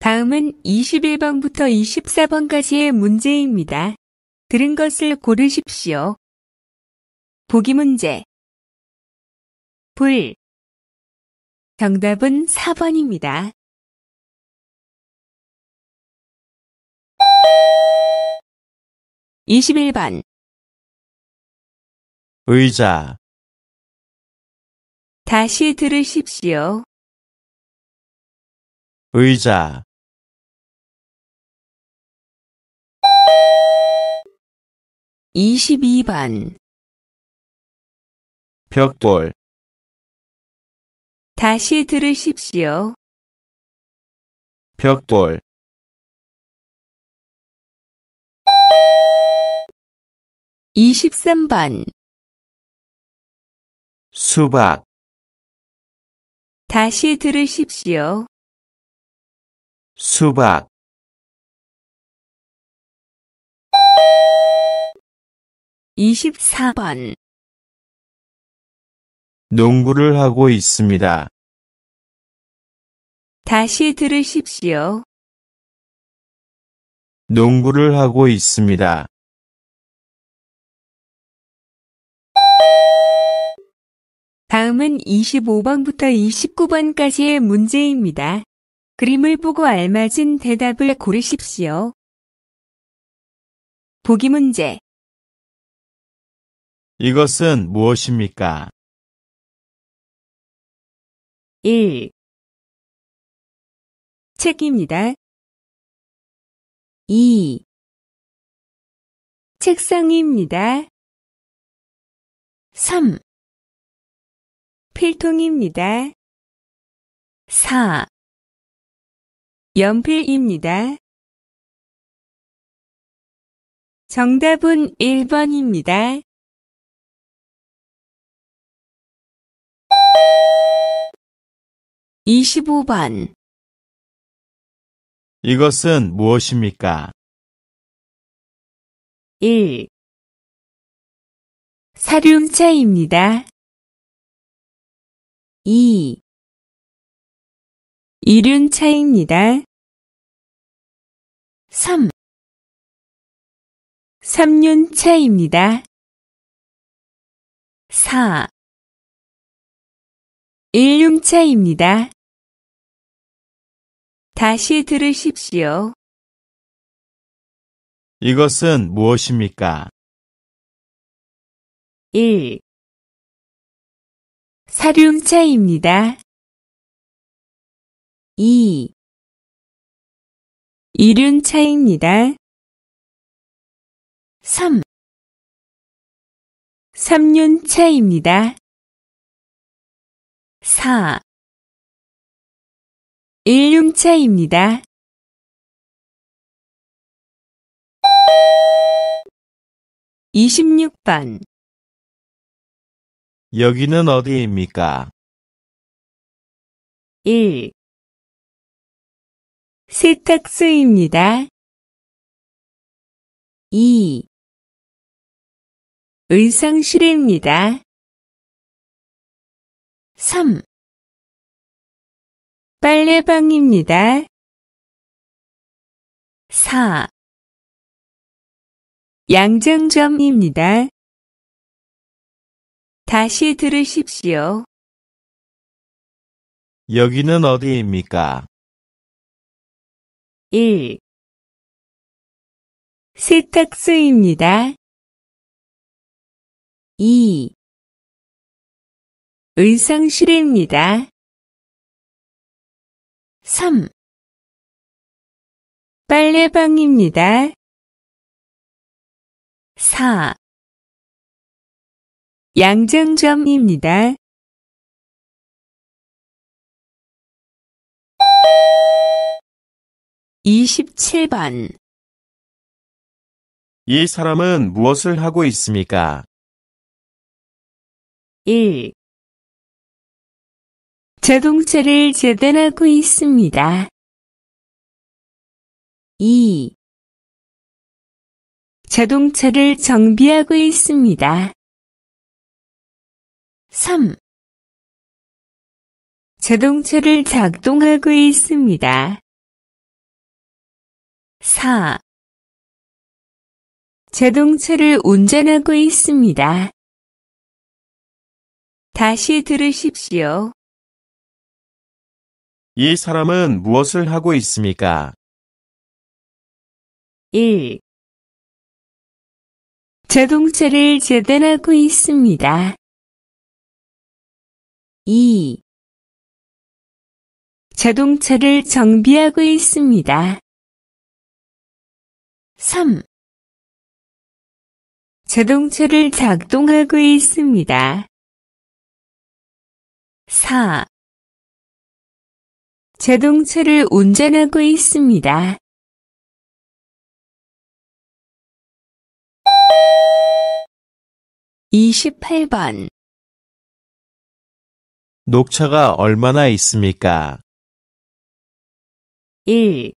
다음은 21번부터 24번까지의 문제입니다. 들은 것을 고르십시오. 보기 문제. 불. 정답은 4번입니다. 21번 의자 다시 들으십시오. 의자 22번 벽돌 다시 들으십시오. 벽돌 23번 수박 다시 들으십시오. 수박 2 4번 농구를 하고 있습니다. 다시 들으십시오. 농구를 하고 있습니다. 다음은 25번부터 29번까지의 문제입니다. 그림을 보고 알맞은 대답을 고르십시오. 보기 문제. 이것은 무엇입니까? 1. 책입니다. 2. 책상입니다. 3. 필통입니다. 4. 연필입니다. 정답은 1번입니다. 2 5번 이것은 무엇입니까? 1. 사륜차입니다. 이 이른 차입니다. 3 3륜 차입니다. 4 1륜 차입니다. 다시 들으십시오. 이것은 무엇입니까? 1. 사륜차입니다. 2. 이륜차입니다. 3. 3륜차입니다. 4. 1륜차입니다. 2 6번 여기는 어디입니까? 1. 세탁소입니다. 2. 의상실입니다. 3. 빨래방입니다. 4. 양정점입니다. 다시 들으십시오. 여기는 어디입니까? 1. 세탁소입니다. 2. 의상실입니다. 3. 빨래방입니다. 4. 양정점입니다. 2 7번이 사람은 무엇을 하고 있습니까? 1. 자동차를 재단하고 있습니다. 2. 자동차를 정비하고 있습니다. 3. 자동차를 작동하고 있습니다. 4. 자동차를 운전하고 있습니다. 다시 들으십시오. 이 사람은 무엇을 하고 있습니까? 1. 자동차를 재단하고 있습니다. 2. 자동차를 정비하고 있습니다. 3. 자동차를 작동하고 있습니다. 4. 자동차를 운전하고 있습니다. 2 8번 녹차가 얼마나 있습니까? 1.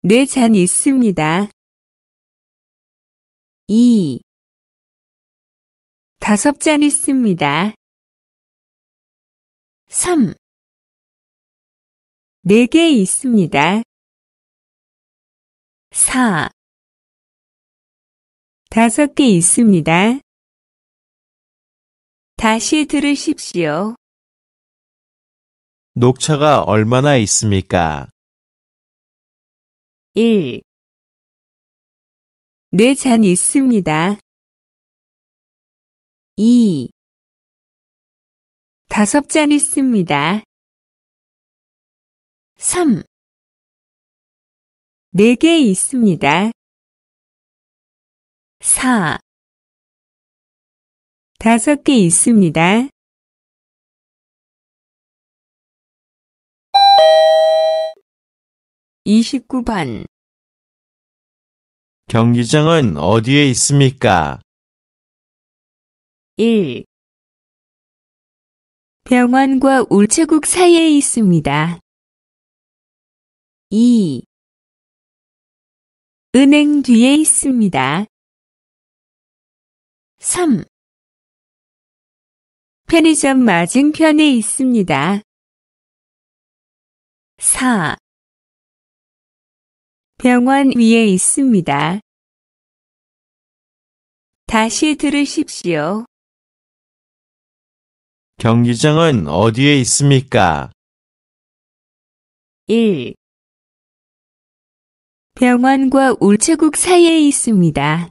네 잔 있습니다. 2. 다섯 잔 있습니다. 3. 네 개 있습니다. 4. 다섯 개 있습니다. 다시 들으십시오. 녹차가 얼마나 있습니까? 1. 네 잔 있습니다. 2. 다섯 잔 있습니다. 3. 네 개 있습니다. 4. 다섯 개 있습니다. 2 9번 경기장은 어디에 있습니까? 1. 병원과 우체국 사이에 있습니다. 2. 은행 뒤에 있습니다. 3. 편의점 맞은편에 있습니다. 4. 병원 위에 있습니다. 다시 들으십시오. 경기장은 어디에 있습니까? 1. 병원과 우체국 사이에 있습니다.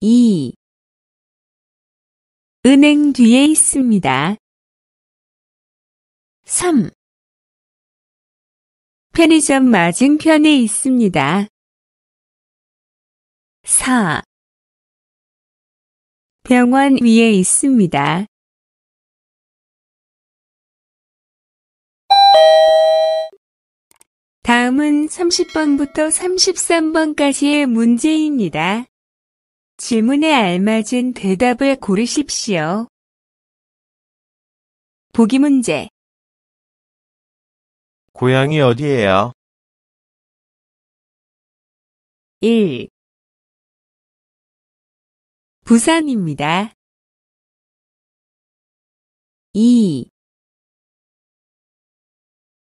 2. 은행 뒤에 있습니다. 3. 편의점 맞은편에 있습니다. 4. 병원 위에 있습니다. '다음은 30번부터 33번까지의 문제입니다. 질문에 알맞은 대답을 고르십시오. 보기 문제. 고향이 어디예요? 1. 부산입니다. 2.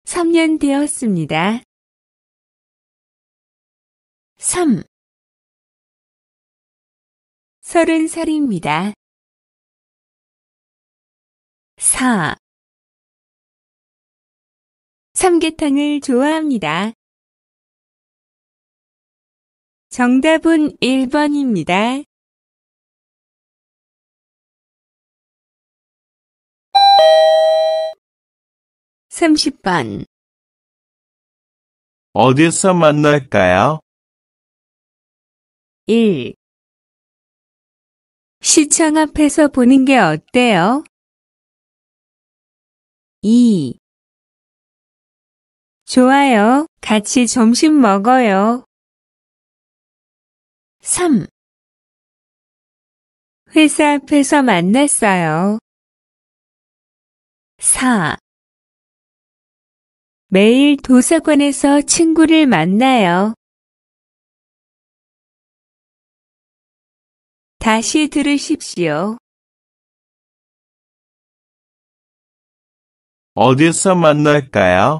3년 되었습니다. 3. 서른 살입니다. 사 삼계탕을 좋아합니다. 정답은 1번입니다. 3 0번 어디서 만날까요? 일 시청 앞에서 보는 게 어때요? 2. 좋아요. 같이 점심 먹어요. 3. 회사 앞에서 만났어요. 4. 매일 도서관에서 친구를 만나요. 다시 들으십시오. 어디서 만날까요?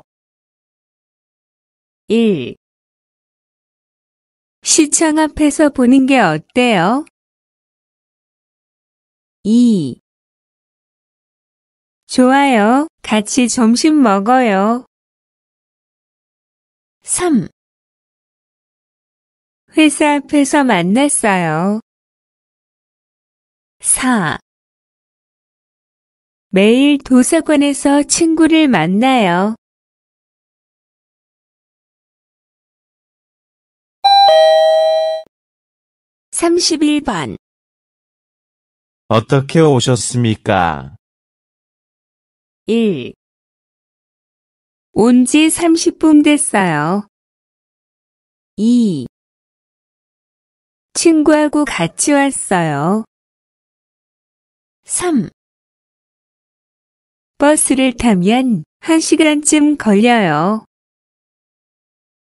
1. 시청 앞에서 보는 게 어때요? 2. 좋아요. 같이 점심 먹어요. 3. 회사 앞에서 만났어요. 4. 매일 도서관에서 친구를 만나요. 31번 어떻게 오셨습니까? 1. 온 지 30분 됐어요. 2. 친구하고 같이 왔어요. 3. 버스를 타면 1시간쯤 걸려요.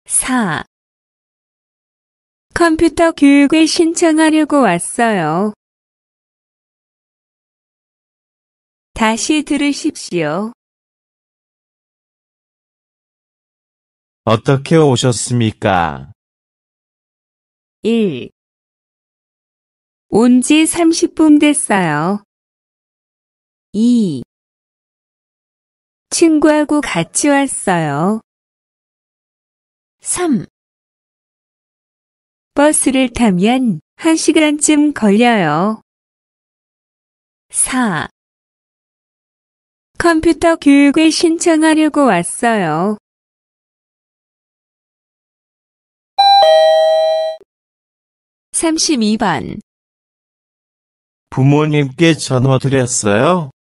4. 컴퓨터 교육을 신청하려고 왔어요. 다시 들으십시오. 어떻게 오셨습니까? 1. 온 지 30분 됐어요. 이 친구하고 같이 왔어요. 3. 버스를 타면 1시간쯤 걸려요. 4. 컴퓨터 교육을 신청하려고 왔어요. 32번 부모님께 전화 드렸어요?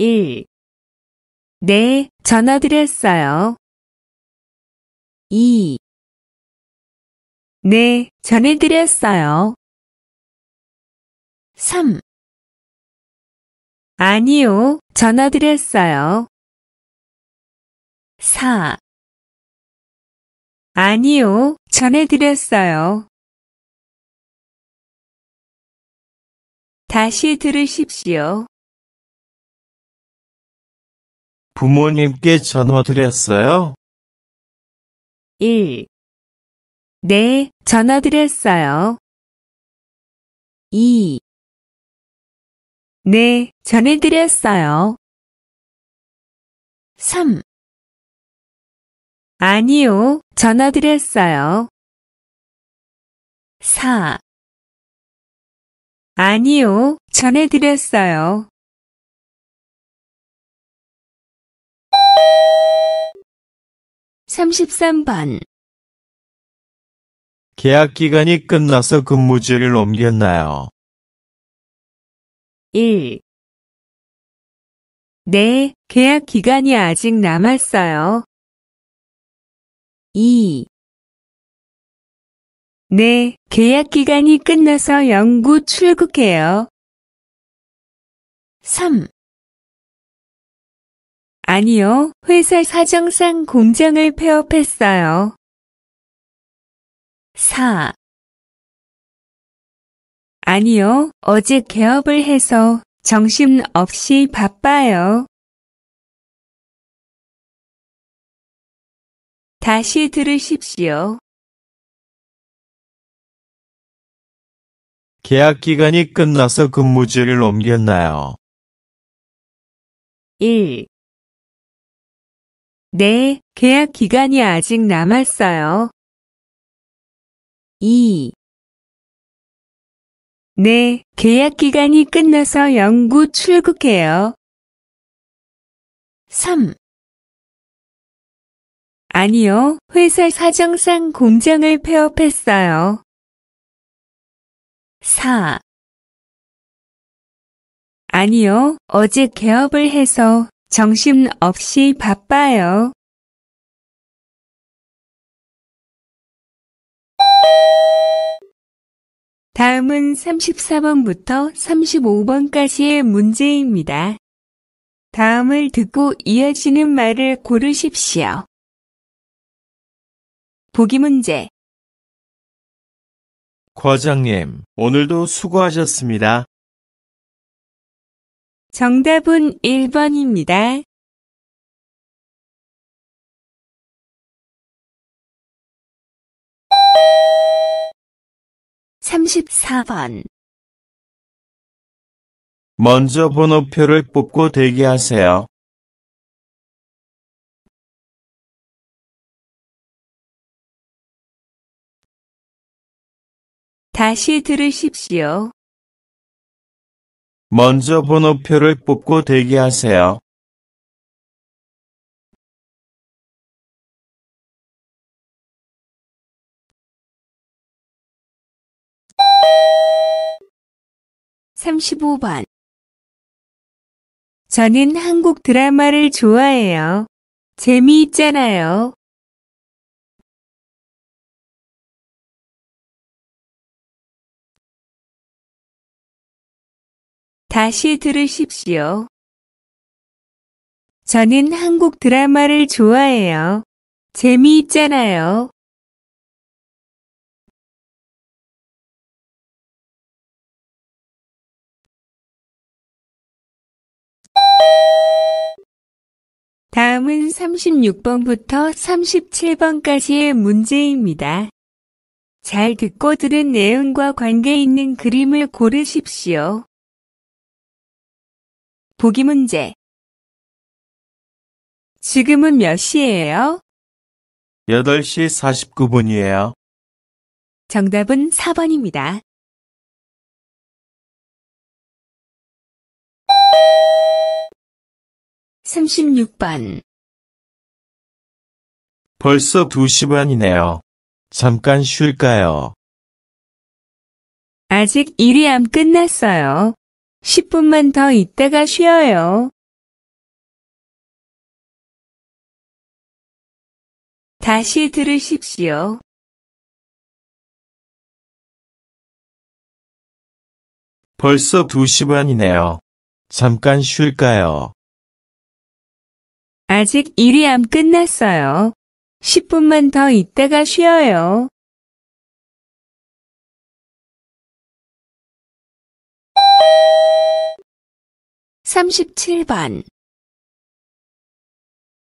1. 네, 전화드렸어요. 2. 네, 전해드렸어요. 3. 아니요, 전화드렸어요. 4. 아니요, 전해드렸어요. 다시 들으십시오. 부모님께 전화드렸어요? 1. 네, 전화드렸어요. 2. 네, 전해드렸어요. 3. 아니요, 전화드렸어요. 4. 아니요, 전해드렸어요. 33번 계약 기간이 끝나서 근무지를 옮겼나요? 1. 네, 계약 기간이 아직 남았어요. 2. 네, 계약 기간이 끝나서 영구 출국해요. 3. 아니요, 회사 사정상 공장을 폐업했어요. 4. 아니요, 어제 개업을 해서 정신없이 바빠요. 다시 들으십시오. 계약 기간이 끝나서 근무지를 옮겼나요? 1. 네, 계약 기간이 아직 남았어요. 2. 네, 계약 기간이 끝나서 연구 출국해요. 3. 아니요, 회사 사정상 공장을 폐업했어요. 4. 아니요, 어제 개업을 해서 정신없이 바빠요. 다음은 34번부터 35번까지의 문제입니다. 다음을 듣고 이어지는 말을 고르십시오. 보기 문제 과장님, 오늘도 수고하셨습니다. 정답은 1번입니다. 3 4번 먼저 번호표를 뽑고 대기하세요. 다시 들으십시오. 먼저 번호표를 뽑고 대기하세요. (35번) 저는 한국 드라마를 좋아해요. 재미있잖아요. 다시 들으십시오. 저는 한국 드라마를 좋아해요. 재미있잖아요. 다음은 36번부터 37번까지의 문제입니다. 잘 듣고 들은 내용과 관계 있는 그림을 고르십시오. 보기 문제. 지금은 몇 시예요? 8시 49분이에요. 정답은 4번입니다. 3 6번 벌써 2시 반이네요. 잠깐 쉴까요? 아직 일이 안 끝났어요. 10분만 더 있다가 쉬어요. 다시 들으십시오. 벌써 2시 반이네요. 잠깐 쉴까요? 아직 일이 안 끝났어요. 10분만 더 있다가 쉬어요. 37번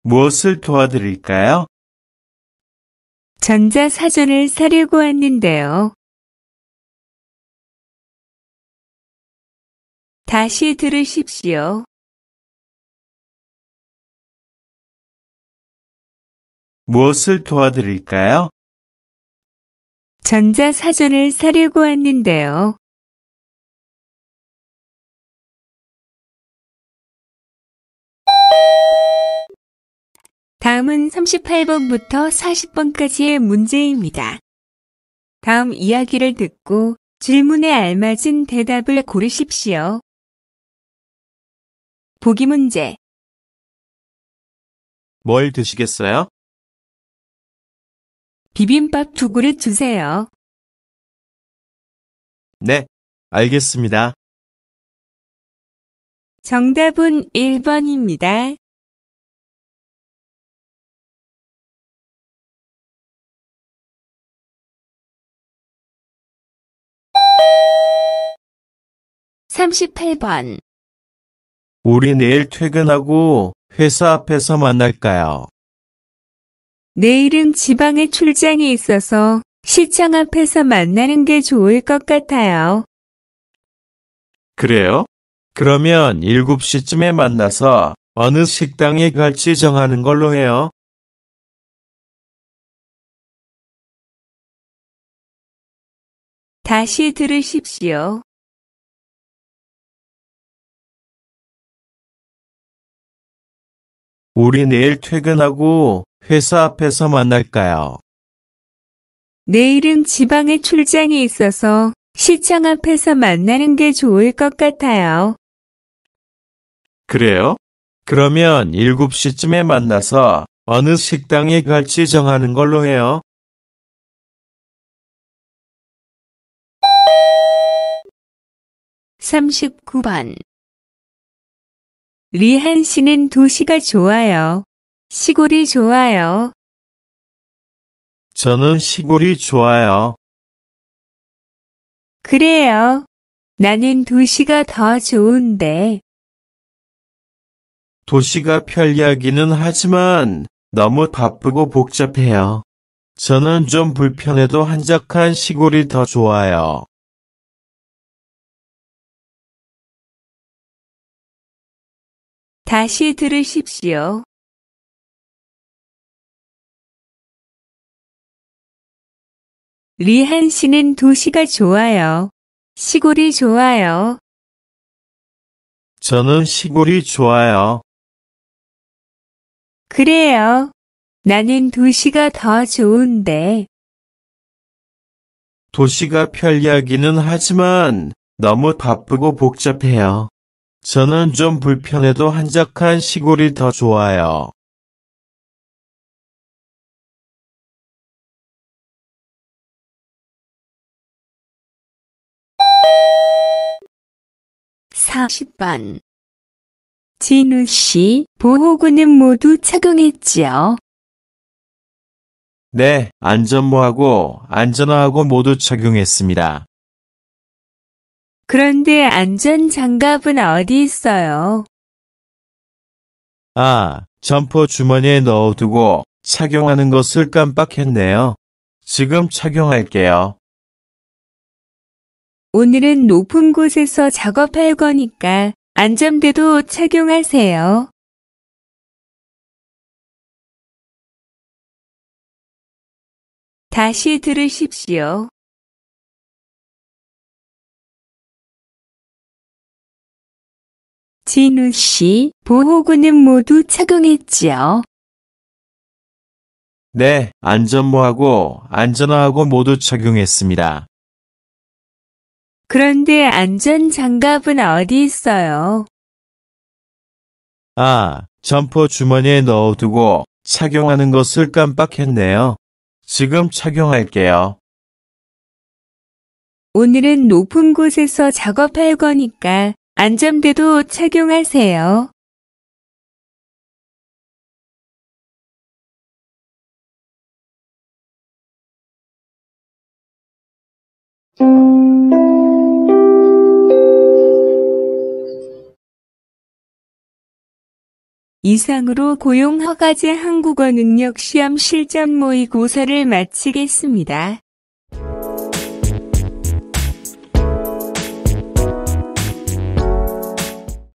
무엇을 도와드릴까요? 전자사전을 사려고 왔는데요. 다시 들으십시오. 무엇을 도와드릴까요? 전자사전을 사려고 왔는데요. 다음은 38번부터 40번까지의 문제입니다. 다음 이야기를 듣고 질문에 알맞은 대답을 고르십시오. 보기 문제. 뭘 드시겠어요? 비빔밥 두 그릇 주세요. 네, 알겠습니다. 정답은 1번입니다. 38번 우리 내일 퇴근하고 회사 앞에서 만날까요? 내일은 지방에 출장이 있어서 시청 앞에서 만나는 게 좋을 것 같아요. 그래요? 그러면 7시쯤에 만나서 어느 식당에 갈지 정하는 걸로 해요. 大西들으십시오. 우리 내일 퇴근하고 회사 앞에서 만날까요? 내일은 지방에 출장이 있어서 시청 앞에서 만나는 게 좋을 것 같아요. 그래요? 그러면 7시쯤에 만나서 어느 식당에 갈지 정하는 걸로 해요. 삼십번 리한 씨는 도시가 좋아요. 시골이 좋아요. 저는 시골이 좋아요. 그래요. 나는 도시가 더 좋은데. 도시가 편리하기는 하지만 너무 바쁘고 복잡해요. 저는 좀 불편해도 한적한 시골이 더 좋아요. 다시 들으십시오. 리한 씨는 도시가 좋아요. 시골이 좋아요. 저는 시골이 좋아요. 그래요. 나는 도시가 더 좋은데. 도시가 편리하기는 하지만 너무 바쁘고 복잡해요. 저는 좀 불편해도 한적한 시골이 더 좋아요. 사십 번 진우 씨, 보호구는 모두 착용했지요? 네, 안전모하고 안전화하고 모두 착용했습니다. 그런데 안전장갑은 어디 있어요? 아, 점퍼 주머니에 넣어두고 착용하는 것을 깜빡했네요. 지금 착용할게요. 오늘은 높은 곳에서 작업할 거니까 안전대도 착용하세요. 다시 들으십시오. 진우 씨, 보호구는 모두 착용했지요. 네, 안전모하고 안전화하고 모두 착용했습니다. 그런데 안전장갑은 어디 있어요? 아, 점퍼 주머니에 넣어두고 착용하는 것을 깜빡했네요. 지금 착용할게요. 오늘은 높은 곳에서 작업할 거니까 안전대도 착용하세요. 이상으로 고용 허가제 한국어 능력 시험 실전 모의고사를 마치겠습니다.